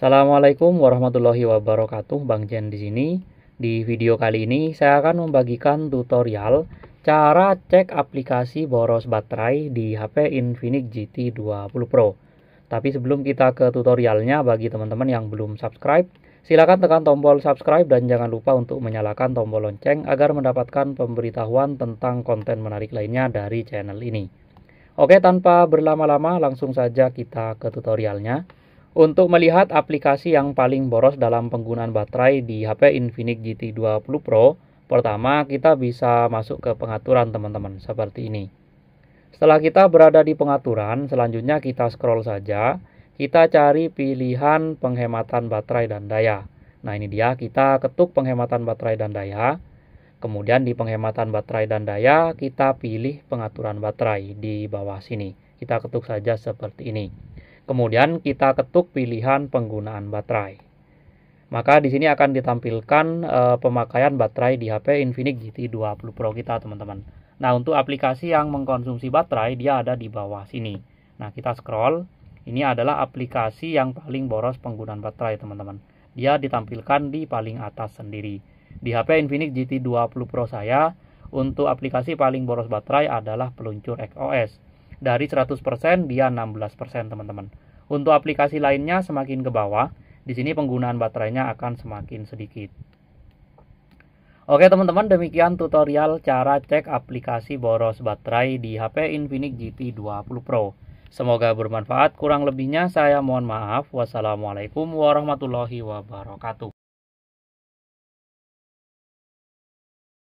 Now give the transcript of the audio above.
Assalamualaikum warahmatullahi wabarakatuh, Bang Jen di sini. Di video kali ini saya akan membagikan tutorial cara cek aplikasi boros baterai di HP Infinix GT20 Pro. Tapi sebelum kita ke tutorialnya, bagi teman-teman yang belum subscribe, silakan tekan tombol subscribe dan jangan lupa untuk menyalakan tombol lonceng agar mendapatkan pemberitahuan tentang konten menarik lainnya dari channel ini. Oke, tanpa berlama-lama, langsung saja kita ke tutorialnya. Untuk melihat aplikasi yang paling boros dalam penggunaan baterai di HP Infinix GT20 Pro, pertama kita bisa masuk ke pengaturan teman-teman, seperti ini. Setelah kita berada di pengaturan, selanjutnya kita scroll saja, kita cari pilihan penghematan baterai dan daya. Nah ini dia, kita ketuk penghematan baterai dan daya. Kemudian di penghematan baterai dan daya, kita pilih pengaturan baterai di bawah sini. Kita ketuk saja seperti ini. Kemudian kita ketuk pilihan penggunaan baterai. Maka di sini akan ditampilkan e, pemakaian baterai di HP Infinix GT20 Pro kita, teman-teman. Nah, untuk aplikasi yang mengkonsumsi baterai dia ada di bawah sini. Nah, kita scroll. Ini adalah aplikasi yang paling boros penggunaan baterai, teman-teman. Dia ditampilkan di paling atas sendiri. Di HP Infinix GT20 Pro saya, untuk aplikasi paling boros baterai adalah peluncur XOS dari 100% dia 16% teman-teman. Untuk aplikasi lainnya semakin ke bawah, di sini penggunaan baterainya akan semakin sedikit. Oke teman-teman, demikian tutorial cara cek aplikasi boros baterai di HP Infinix GT20 Pro. Semoga bermanfaat, kurang lebihnya saya mohon maaf. Wassalamualaikum warahmatullahi wabarakatuh.